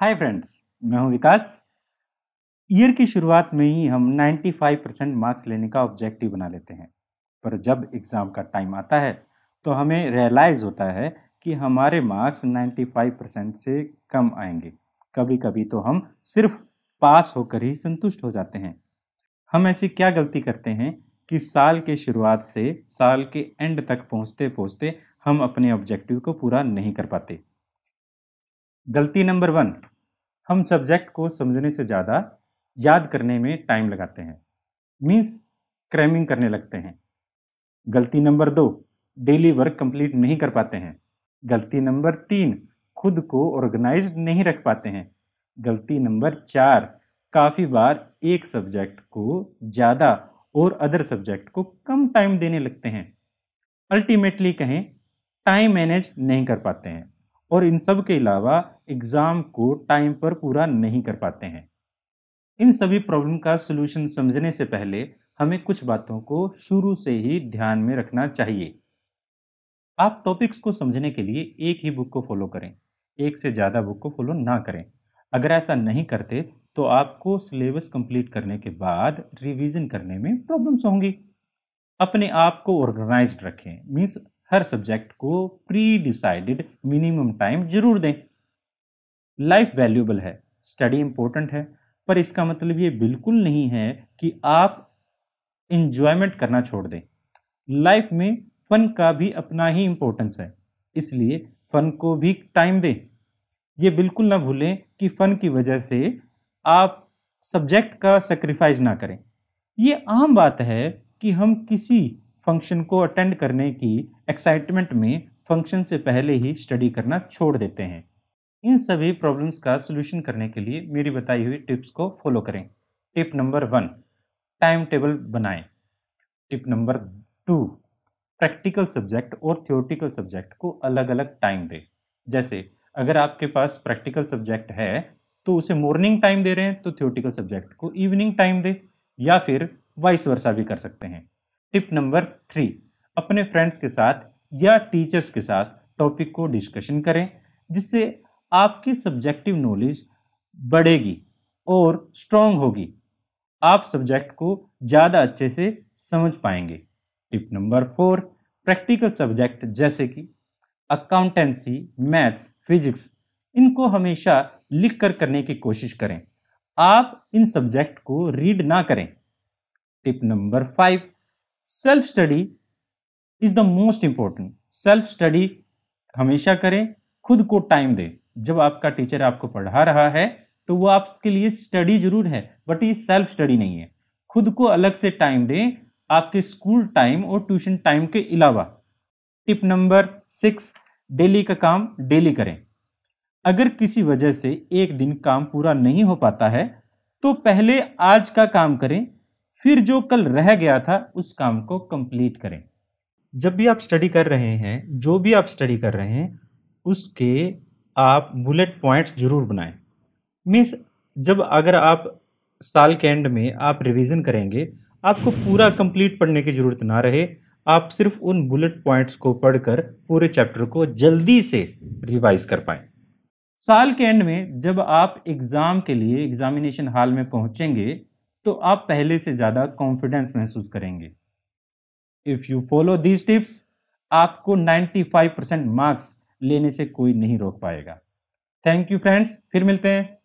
hi friends मैं हूं विकास year की शुरुआत में ही हम 95 परसेंट मार्क्स लेने का ऑब्जेक्टिव बना लेते हैं पर जब एग्ज़ाम का टाइम आता है तो हमें रियलाइज़ होता है कि हमारे मार्क्स 95 परसेंट से कम आएंगे कभी कभी तो हम सिर्फ पास होकर ही संतुष्ट हो जाते हैं हम ऐसी क्या गलती करते हैं कि साल के शुरुआत से साल के एंड तक पहुँचते पहुँचते हम अपने ऑब्जेक्टिव को पूरा नहीं कर पाते गलती नंबर वन हम सब्जेक्ट को समझने से ज़्यादा याद करने में टाइम लगाते हैं मीन्स क्रैमिंग करने लगते हैं गलती नंबर दो डेली वर्क कंप्लीट नहीं कर पाते हैं गलती नंबर तीन खुद को ऑर्गेनाइज नहीं रख पाते हैं गलती नंबर चार काफ़ी बार एक सब्जेक्ट को ज़्यादा और अदर सब्जेक्ट को कम टाइम देने लगते हैं अल्टीमेटली कहें टाइम मैनेज नहीं कर पाते हैं और इन सब के अलावा एग्ज़ाम को टाइम पर पूरा नहीं कर पाते हैं इन सभी प्रॉब्लम का सोल्यूशन समझने से पहले हमें कुछ बातों को शुरू से ही ध्यान में रखना चाहिए आप टॉपिक्स को समझने के लिए एक ही बुक को फॉलो करें एक से ज़्यादा बुक को फॉलो ना करें अगर ऐसा नहीं करते तो आपको सिलेबस कंप्लीट करने के बाद रिवीजन करने में प्रॉब्लम्स होंगी अपने आप को ऑर्गेनाइज्ड रखें मीन्स हर सब्जेक्ट को प्री डिसाइडेड मिनिमम टाइम जरूर दें लाइफ वैल्यूबल है स्टडी इम्पोर्टेंट है पर इसका मतलब ये बिल्कुल नहीं है कि आप इंजॉयमेंट करना छोड़ दें लाइफ में फ़न का भी अपना ही इम्पोर्टेंस है इसलिए फ़न को भी टाइम दें ये बिल्कुल ना भूलें कि फ़न की वजह से आप सब्जेक्ट का सेक्रीफाइस ना करें ये आम बात है कि हम किसी फंक्शन को अटेंड करने की एक्साइटमेंट में फंक्शन से पहले ही स्टडी करना छोड़ देते हैं इन सभी प्रॉब्लम्स का सोल्यूशन करने के लिए मेरी बताई हुई टिप्स को फॉलो करें tip number one timetable बनाएं tip number two practical subject और थियोटिकल सब्जेक्ट को अलग अलग टाइम दें जैसे अगर आपके पास प्रैक्टिकल सब्जेक्ट है तो उसे मॉर्निंग टाइम दे रहे हैं तो थियोटिकल सब्जेक्ट को इवनिंग टाइम दें या फिर वाइस वर्षा भी कर सकते हैं टिप नंबर थ्री अपने फ्रेंड्स के साथ या टीचर्स के साथ टॉपिक को डिस्कशन करें जिससे आपकी सब्जेक्टिव नॉलेज बढ़ेगी और स्ट्रॉन्ग होगी आप सब्जेक्ट को ज़्यादा अच्छे से समझ पाएंगे tip number four practical subject जैसे कि अकाउंटेंसी मैथ्स फिजिक्स इनको हमेशा लिख कर करने की कोशिश करें आप इन सब्जेक्ट को रीड ना करें tip number five self study is the most important self study हमेशा करें खुद को टाइम दें जब आपका टीचर आपको पढ़ा रहा है तो वो आपके लिए स्टडी जरूर है बट ये सेल्फ स्टडी नहीं है खुद को अलग से टाइम दें आपके स्कूल टाइम और ट्यूशन टाइम के अलावा टिप नंबर सिक्स डेली का काम डेली करें अगर किसी वजह से एक दिन काम पूरा नहीं हो पाता है तो पहले आज का काम करें फिर जो कल रह गया था उस काम को कंप्लीट करें जब भी आप स्टडी कर रहे हैं जो भी आप स्टडी कर रहे हैं उसके आप बुलेट पॉइंट्स ज़रूर बनाएं मीन्स जब अगर आप साल के एंड में आप रिवीजन करेंगे आपको पूरा कंप्लीट पढ़ने की ज़रूरत ना रहे आप सिर्फ उन बुलेट पॉइंट्स को पढ़कर पूरे चैप्टर को जल्दी से रिवाइज कर पाएँ साल के एंड में जब आप एग्ज़ाम के लिए एग्ज़ामिनेशन हॉल में पहुँचेंगे तो आप पहले से ज़्यादा कॉन्फिडेंस महसूस करेंगे if you follow these tips आपको 95 परसेंट मार्क्स लेने से कोई नहीं रोक पाएगा थैंक यू फ्रेंड्स फिर मिलते हैं